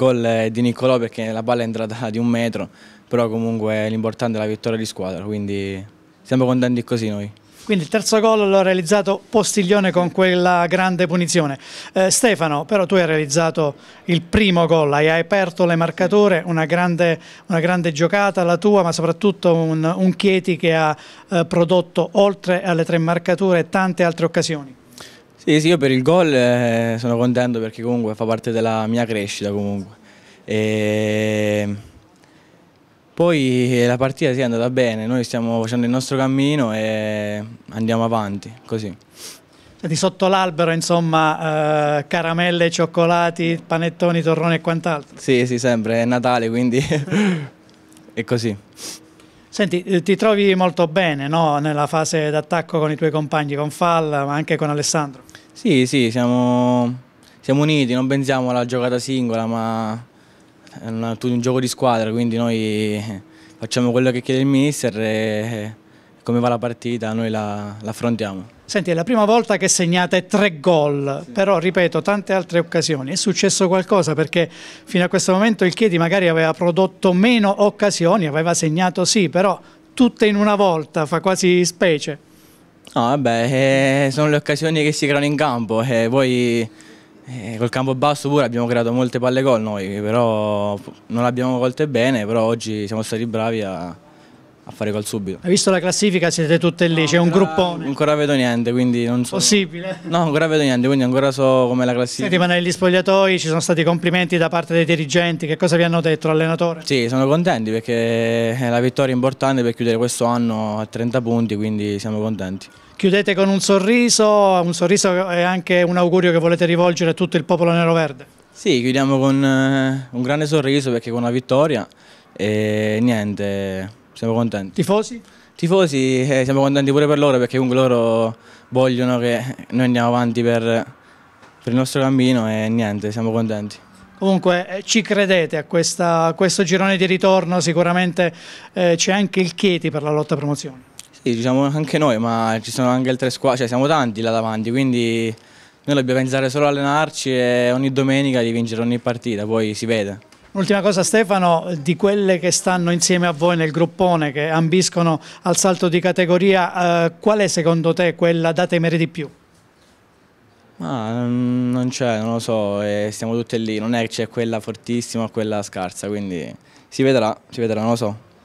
Gol eh, di Niccolò perché la palla è entrata di un metro, però comunque l'importante è la vittoria di squadra, quindi siamo contenti così noi. Quindi il terzo gol l'ho realizzato Postiglione con quella grande punizione. Eh, Stefano, però tu hai realizzato il primo gol, hai aperto le marcature, una grande, una grande giocata la tua, ma soprattutto un, un Chieti che ha eh, prodotto oltre alle tre marcature tante altre occasioni. Sì, sì, io per il gol eh, sono contento perché comunque fa parte della mia crescita comunque. E... Poi la partita si è andata bene, noi stiamo facendo il nostro cammino e andiamo avanti, così. Di sotto l'albero, insomma, eh, caramelle, cioccolati, panettoni, torroni e quant'altro. Sì, sì, sempre, è Natale, quindi è così. Senti, eh, ti trovi molto bene no? nella fase d'attacco con i tuoi compagni, con Fall, ma anche con Alessandro? Sì, sì, siamo, siamo uniti, non pensiamo alla giocata singola, ma è un, un gioco di squadra, quindi noi facciamo quello che chiede il mister e come va la partita noi la, la affrontiamo. Senti, è la prima volta che segnate tre gol, sì. però ripeto, tante altre occasioni. È successo qualcosa perché fino a questo momento il Chiedi magari aveva prodotto meno occasioni, aveva segnato sì, però tutte in una volta, fa quasi specie. No, vabbè, eh, sono le occasioni che si creano in campo e eh, poi eh, col campo basso pure abbiamo creato molte palle gol noi, però non le abbiamo colte bene, però oggi siamo stati bravi a, a fare gol subito. Hai visto la classifica? Siete tutte lì, no, c'è un gruppone. Ancora vedo niente, quindi non so. Possibile? No, ancora vedo niente, quindi ancora so come la classifica. Senti, ma negli spogliatoi ci sono stati complimenti da parte dei dirigenti, che cosa vi hanno detto l'allenatore? Sì, sono contenti perché è la vittoria importante per chiudere questo anno a 30 punti, quindi siamo contenti. Chiudete con un sorriso, un sorriso e anche un augurio che volete rivolgere a tutto il popolo nero-verde. Sì, chiudiamo con eh, un grande sorriso perché con la vittoria e niente, siamo contenti. Tifosi? Tifosi eh, siamo contenti pure per loro perché comunque loro vogliono che noi andiamo avanti per, per il nostro cammino e niente, siamo contenti. Comunque eh, ci credete a, questa, a, questo girone di ritorno, sicuramente eh, c'è anche il Chieti per la lotta promozione. Sì, diciamo anche noi, ma ci sono anche altre squadre, cioè siamo tanti là davanti, quindi noi dobbiamo pensare solo a allenarci e ogni domenica di vincere ogni partita, poi si vede. Un'ultima cosa Stefano, di quelle che stanno insieme a voi nel gruppone, che ambiscono al salto di categoria, eh, qual è secondo te quella da temere di più? Ah, non c'è, non lo so, eh, stiamo tutte lì, non è che c'è quella fortissima o quella scarsa, quindi si vedrà, si vedrà, non lo so.